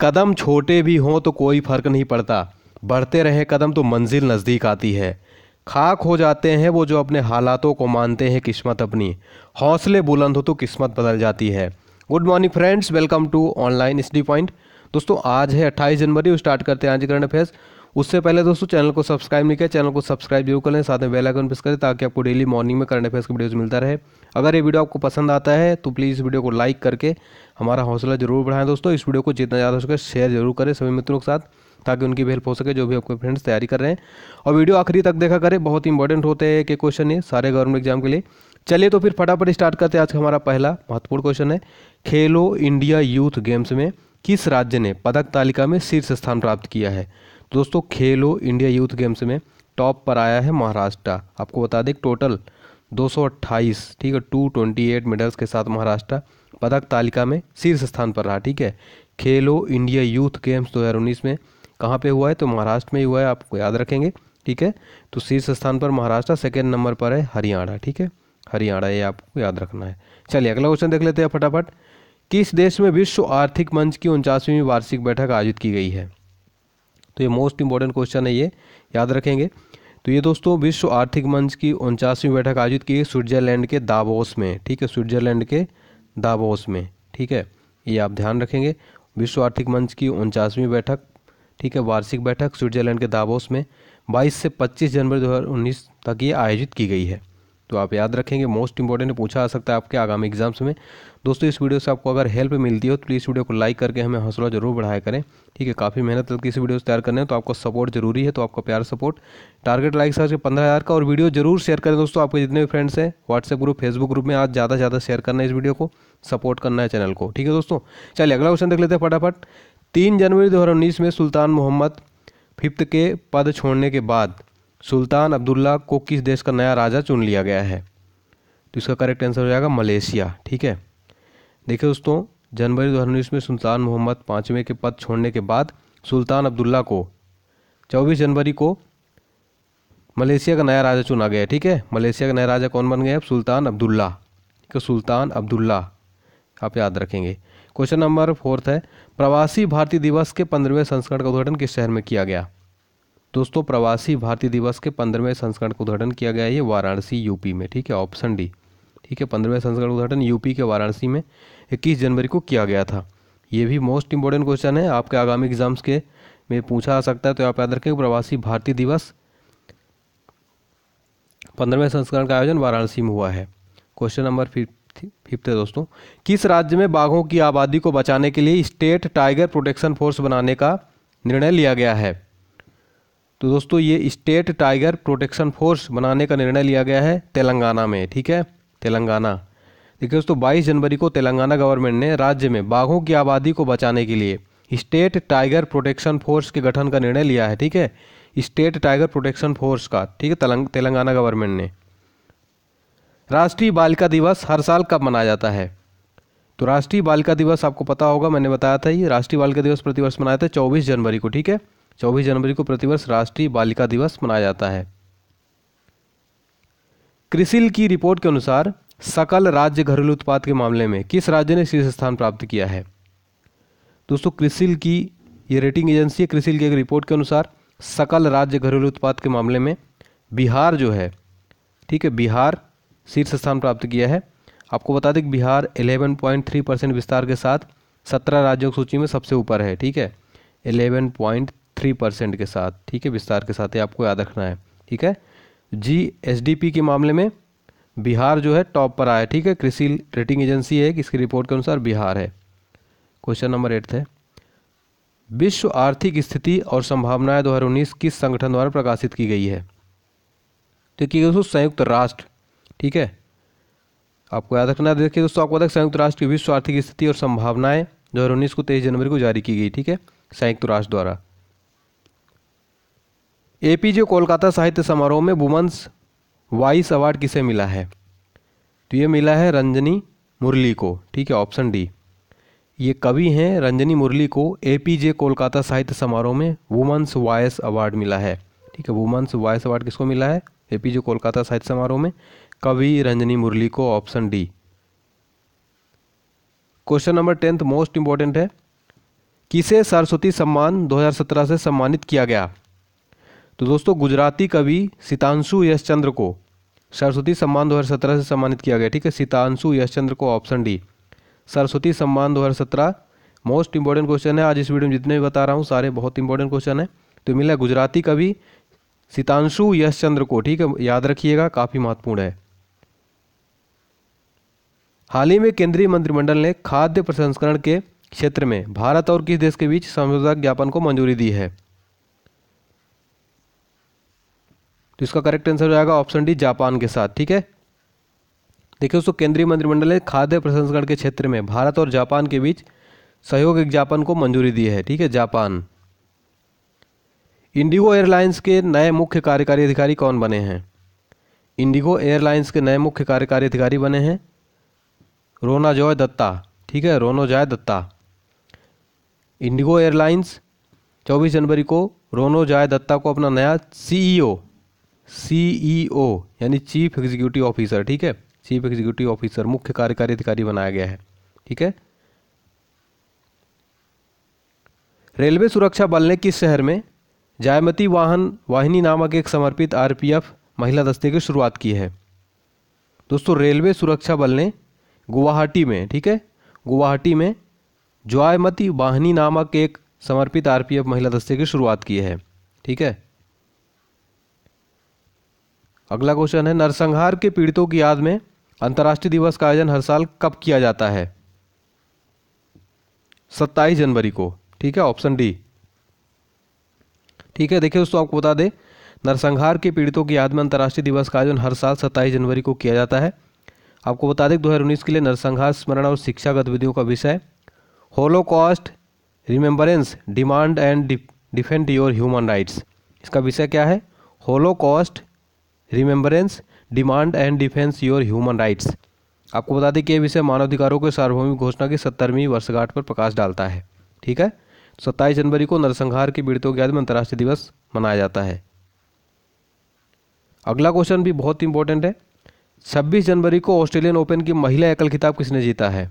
कदम छोटे भी हों तो कोई फ़र्क नहीं पड़ता बढ़ते रहे कदम तो मंजिल नज़दीक आती है खाक हो जाते हैं वो जो अपने हालातों को मानते हैं किस्मत अपनी हौसले बुलंद हो तो किस्मत बदल जाती है good morning friends welcome to online study point दोस्तों आज है 28 जनवरी स्टार्ट करते हैं आज करंट अफेयर्स उससे पहले दोस्तों चैनल को सब्सक्राइब नहीं किया चैनल को सब्सक्राइब जरूर कर लें साथ में आइकन प्रेस करें ताकि आपको डेली मॉर्निंग में करंट अफेयर्स की वीडियोज़ मिलता रहे अगर ये वीडियो आपको पसंद आता है तो प्लीज़ इस वीडियो को लाइक करके हमारा हौसला जरूर बढ़ाएं दोस्तों इस वीडियो को जितना ज़्यादा हो सके शेयर जरूर करें सभी मित्रों के साथ ताकि उनकी भी हेल्प हो सके जो भी आपके फ्रेंड्स तैयारी कर रहे हैं और वीडियो आखिरी तक देखा करें बहुत इंपॉर्टेंट होते हैं कि क्वेश्चन ये सारे गवर्नमेंट एग्जाम के लिए चलिए तो फिर फटाफट स्टार्ट करते हैं आज का हमारा पहला महत्वपूर्ण क्वेश्चन है खेलो इंडिया यूथ गेम्स में किस राज्य ने पदक तालिका में शीर्ष स्थान प्राप्त किया है दोस्तों खेलो इंडिया यूथ गेम्स में टॉप पर आया है महाराष्ट्र आपको बता दें टोटल दो ठीक है टू मेडल्स के साथ महाराष्ट्र पदक तालिका में शीर्ष स्थान पर रहा ठीक है खेलो इंडिया यूथ गेम्स 2019 में कहाँ पे हुआ है तो महाराष्ट्र में ही हुआ है आपको याद रखेंगे ठीक है तो शीर्ष स्थान पर महाराष्ट्र सेकेंड नंबर पर है हरियाणा ठीक है हरियाणा ये आपको याद रखना है चलिए अगला क्वेश्चन देख लेते हैं फटाफट किस देश में विश्व आर्थिक मंच की उनचासवीं वार्षिक बैठक आयोजित की गई है तो ये मोस्ट इंपॉर्टेंट क्वेश्चन है ये याद रखेंगे तो ये दोस्तों विश्व आर्थिक मंच की उनचासवीं बैठक आयोजित की स्विट्जरलैंड के दाबोस में ठीक है स्विट्जरलैंड के दाबोस में ठीक है ये आप ध्यान रखेंगे विश्व आर्थिक मंच की उनचासवीं बैठक ठीक है वार्षिक बैठक स्विट्जरलैंड के दाबोस में 22 से 25 जनवरी 2019 तक ये आयोजित की गई है तो आप याद रखेंगे मोस्ट इंपॉर्टेंट पूछा आ सकता है आपके आगामी एग्जाम्स में दोस्तों इस वीडियो से आपको अगर हेल्प मिलती हो तो प्लीज़ वीडियो को लाइक करके हमें हौसला जरूर बढ़ाया करें ठीक है काफ़ी मेहनत करके इस वीडियो से तैयार करने तो आपको सपोर्ट जरूरी है तो आपका प्यार सपोर्ट टारगेट लाइक सर्च पंद्रह हज़ार का और वीडियो जरूर शेयर करें दोस्तों आपके जितने भी फ्रेंड्स हैं व्हाट्सएप ग्रुप फेसबुक ग्रुप में आज ज़्यादा से ज़्यादा शेयर करना है इस वीडियो को सपोर्ट करना है चैनल को ठीक है दोस्तों चलिए अगला क्वेश्चन देख लेते हैं फटाफट तीन जनवरी दो में सुल्तान मोहम्मद फिफ्थ के पद छोड़ने के बाद सुल्तान अब्दुल्ला को किस देश का नया राजा चुन लिया गया है तो इसका करेक्ट आंसर हो जाएगा मलेशिया ठीक है देखिए दोस्तों जनवरी दो में सुल्तान मोहम्मद पाँचवें के पद छोड़ने के बाद सुल्तान अब्दुल्ला को 24 जनवरी को मलेशिया का नया राजा चुना गया ठीक है मलेशिया का नया राजा कौन बन गया अब सुल्तान अब्दुल्ला ठीक सुल्तान अब्दुल्ला आप याद रखेंगे क्वेश्चन नंबर फोर्थ है प्रवासी भारतीय दिवस के पंद्रहवें संस्करण का उद्घाटन किस शहर में किया गया दोस्तों प्रवासी भारतीय दिवस के पंद्रहवें संस्करण का उद्घाटन किया गया है वाराणसी यूपी में ठीक है ऑप्शन डी ठीक है पंद्रहवें संस्करण उद्घाटन यूपी के वाराणसी में इक्कीस जनवरी को किया गया था ये भी मोस्ट इंपॉर्टेंट क्वेश्चन है आपके आगामी एग्जाम्स के में पूछा जा सकता है तो आप याद रखें प्रवासी भारतीय दिवस पंद्रहवें संस्करण का आयोजन वाराणसी में हुआ है क्वेश्चन नंबर फिफ्थ है दोस्तों किस राज्य में बाघों की आबादी को बचाने के लिए स्टेट टाइगर प्रोटेक्शन फोर्स बनाने का निर्णय लिया गया है तो दोस्तों ये स्टेट टाइगर प्रोटेक्शन फोर्स बनाने का निर्णय लिया गया है तेलंगाना में ठीक है तेलंगाना देखिए दोस्तों 22 जनवरी को तेलंगाना गवर्नमेंट ने राज्य में बाघों की आबादी को बचाने के लिए स्टेट टाइगर प्रोटेक्शन फोर्स के गठन का निर्णय लिया है ठीक है स्टेट टाइगर प्रोटेक्शन फोर्स का ठीक है तेलंग, तेलंगाना गवर्नमेंट ने राष्ट्रीय बालिका दिवस हर साल कब मनाया जाता है तो राष्ट्रीय बालिका दिवस आपको पता होगा मैंने बताया था ये राष्ट्रीय बालिका दिवस प्रतिवर्ष मनाया था चौबीस जनवरी को ठीक है चौबीस जनवरी को प्रतिवर्ष राष्ट्रीय बालिका दिवस मनाया जाता है क्रिसिल की रिपोर्ट के अनुसार सकल राज्य घरेलू उत्पाद के मामले में किस राज्य ने शीर्ष स्थान प्राप्त किया है दोस्तों क्रिसिल की ये रेटिंग एजेंसी है क्रिसिल की एक रिपोर्ट के अनुसार सकल राज्य घरेलू उत्पाद के मामले में बिहार जो है ठीक है बिहार शीर्ष स्थान प्राप्त किया है आपको बता दें कि बिहार 11.3 परसेंट विस्तार के साथ सत्रह राज्यों की सूची में सबसे ऊपर है ठीक है थ्री परसेंट के साथ ठीक है विस्तार के साथ ये आपको याद रखना है ठीक है जी एस के मामले में बिहार जो है टॉप पर आया ठीक है कृषि रेटिंग एजेंसी है कि इसकी रिपोर्ट के अनुसार बिहार है क्वेश्चन नंबर एट है विश्व आर्थिक स्थिति और संभावनाएं उन्नीस किस संगठन द्वारा प्रकाशित की गई है तो दोस्तों संयुक्त राष्ट्र ठीक है आपको याद रखना है देखिए दोस्तों आपको पता है संयुक्त राष्ट्र की विश्व आर्थिक स्थिति और संभावनाएं दो हज़ार उन्नीस को तेईस जनवरी को जारी की गई ठीक है संयुक्त राष्ट्र द्वारा एपीजे कोलकाता साहित्य समारोह में वुमन्स वाइस अवार्ड किसे मिला है तो ये मिला है रंजनी मुरली को ठीक है ऑप्शन डी ये कवि हैं रंजनी मुरली को एपीजे कोलकाता साहित्य समारोह में वुमन्स वॉयस अवार्ड मिला है ठीक है वुमन्स वॉयस अवार्ड किसको मिला है एपीजे कोलकाता साहित्य समारोह में कवि रंजनी मुरली को option D question number tenth most important है किसे सरस्वती सम्मान 2017 से सम्मानित किया गया तो दोस्तों गुजराती कवि सितांशु यशचंद्र को सरस्वती सम्मान 2017 से सम्मानित किया गया ठीक है सितांशु यशचंद्र को ऑप्शन डी सरस्वती सम्मान 2017 मोस्ट इंपॉर्टेंट क्वेश्चन है आज इस वीडियो में जितने भी बता रहा हूँ सारे बहुत इंपॉर्टेंट क्वेश्चन है तो मिला गुजराती कवि सितांशु यशचंद्र को ठीक है याद रखिएगा काफ़ी महत्वपूर्ण है हाल ही में केंद्रीय मंत्रिमंडल ने खाद्य प्रसंस्करण के क्षेत्र में भारत और किस देश के बीच समझौता ज्ञापन को मंजूरी दी है तो इसका करेक्ट आंसर हो जाएगा ऑप्शन डी जापान के साथ ठीक है देखिए दोस्तों केंद्रीय मंत्रिमंडल ने खाद्य प्रसंस्करण के क्षेत्र में भारत और जापान के बीच सहयोग विज्ञापन को मंजूरी दी है ठीक है जापान इंडिगो एयरलाइंस के नए मुख्य कार्यकारी अधिकारी कौन बने हैं इंडिगो एयरलाइंस के नए मुख्य कार्यकारी अधिकारी बने हैं रोना जॉय दत्ता ठीक है Ronojoy Dutta IndiGo airlines 24 जनवरी को रोनो जॉय दत्ता को अपना नया सीईओ सीईओ e यानी चीफ एग्जीक्यूटिव ऑफिसर ठीक है चीफ एग्जीक्यूटिव ऑफिसर मुख्य कार्यकारी अधिकारी बनाया गया है ठीक है रेलवे सुरक्षा बल ने किस शहर में जायमती वाहन वाहिनी नामक एक समर्पित आरपीएफ महिला दस्ते की शुरुआत की है दोस्तों रेलवे सुरक्षा बल ने गुवाहाटी में ठीक है गुवाहाटी में ज्वायमती वाहिनी नामक एक समर्पित आरपीएफ महिला दस्ते की शुरुआत की है ठीक है अगला क्वेश्चन है नरसंहार के पीड़ितों की याद में अंतर्राष्ट्रीय दिवस का आयोजन हर साल कब किया जाता है सत्ताईस जनवरी को ठीक है ऑप्शन डी ठीक है देखिए दोस्तों आपको बता दें नरसंहार के पीड़ितों की याद में अंतर्राष्ट्रीय दिवस का आयोजन हर साल सत्ताईस जनवरी को किया जाता है आपको बता दें दो हज़ार उन्नीस के लिए नरसंहार स्मरण और शिक्षा गतिविधियों का विषय holocaust remembrance demand and defend your human rights इसका विषय क्या है holocaust remembrance demand and defence your human rights आपको बता दें कि यह विषय मानवाधिकारों के सार्वभौमिक घोषणा की सत्तरवीं वर्षगांठ पर प्रकाश डालता है ठीक है सत्ताईस जनवरी को नरसंहार के पीड़ितों के याद में अंतर्राष्ट्रीय दिवस मनाया जाता है अगला क्वेश्चन भी बहुत इंपॉर्टेंट है छब्बीस जनवरी को ऑस्ट्रेलियन ओपन की महिला एकल खिताब किसने जीता है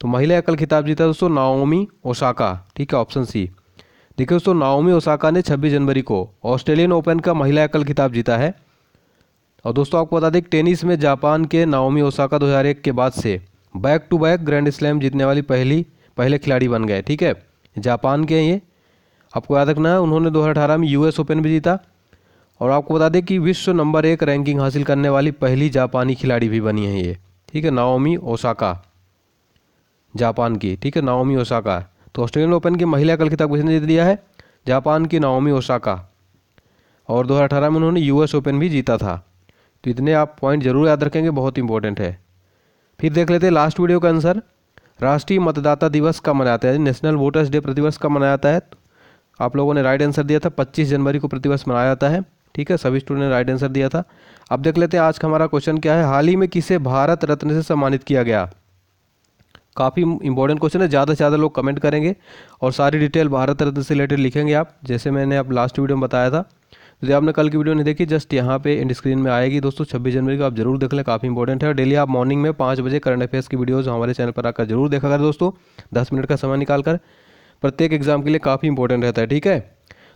तो महिला एकल खिताब जीता दोस्तों नाओमी ओसाका ठीक है ऑप्शन सी देखिए दोस्तों नाओमी ओसाका ने 26 जनवरी को ऑस्ट्रेलियन ओपन का महिला एकल खिताब जीता है और दोस्तों आपको बता दें टेनिस में जापान के नाओमी ओसाका 2001 के बाद से back to back grand slam जीतने वाली पहली पहले खिलाड़ी बन गए ठीक है जापान के ये आपको याद रखना है उन्होंने दो में यूएस ओपन भी जीता और आपको बता दें कि विश्व नंबर एक रैंकिंग हासिल करने वाली पहली जापानी खिलाड़ी भी बनी है ये ठीक है नाओमी ओसाका जापान की ठीक है नाओमी ओसाका तो ऑस्ट्रेलियन ओपन की महिला कल खिताब किसने जीत लिया है जापान की नाओमी ओसाका और 2018 में उन्होंने यूएस ओपन भी जीता था तो इतने आप पॉइंट जरूर याद रखेंगे बहुत इंपॉर्टेंट है फिर देख लेते हैं लास्ट वीडियो का आंसर राष्ट्रीय मतदाता दिवस कब मनाया जाता है नेशनल वोटर्स डे प्रतिवर्ष कब मनाया जाता है आप लोगों ने राइट आंसर दिया था 25 जनवरी को प्रतिवर्ष मनाया जाता है ठीक है सभी स्टूडेंट ने राइट आंसर दिया था अब देख लेते हैं आज का हमारा क्वेश्चन क्या है हाल ही में किसे भारत रत्न से सम्मानित किया गया काफ़ी इंपॉर्टेंट क्वेश्चन है ज़्यादा से ज़्यादा लोग कमेंट करेंगे और सारी डिटेल भारत रत्न से रिलेटेड लिखेंगे आप जैसे मैंने आप लास्ट वीडियो में बताया था यदि तो आपने कल की वीडियो नहीं देखी जस्ट यहाँ पे इंड स्क्रीन में आएगी दोस्तों छब्बीस जनवरी को आप जरूर देख लें काफ़ी इंपॉर्टेंट है डेली आप मॉर्निंग में पाँच बजे करंट अफेयर्स की वीडियोज़ हमारे चैनल पर आकर जरूर देखा कर दोस्तों दस मिनट का समय निकाल कर प्रत्येक एग्जाम के लिए काफ़ी इंपॉर्टेंट रहता है ठीक है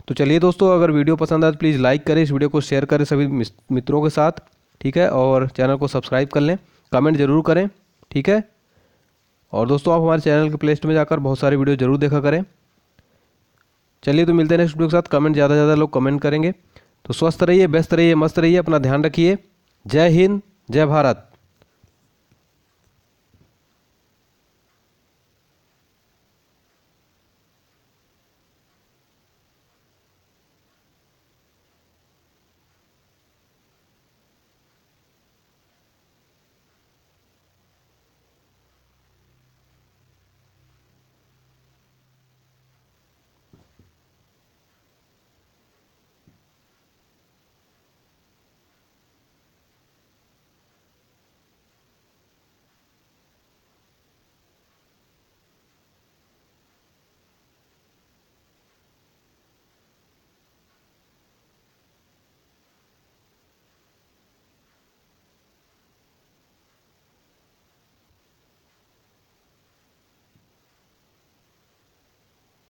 तो चलिए दोस्तों अगर वीडियो पसंद आए तो प्लीज़ लाइक करें इस वीडियो को शेयर करें सभी मित्रों के साथ ठीक है और चैनल को सब्सक्राइब कर लें कमेंट जरूर करें ठीक है और दोस्तों आप हमारे चैनल के प्ले स्टोर में जाकर बहुत सारी वीडियो जरूर देखा करें चलिए तो मिलते हैं नेक्स्ट वीडियो के साथ कमेंट ज़्यादा से ज़्यादा लोग कमेंट करेंगे तो स्वस्थ रहिए व्यस्त रहिए मस्त रहिए अपना ध्यान रखिए जय हिंद जय भारत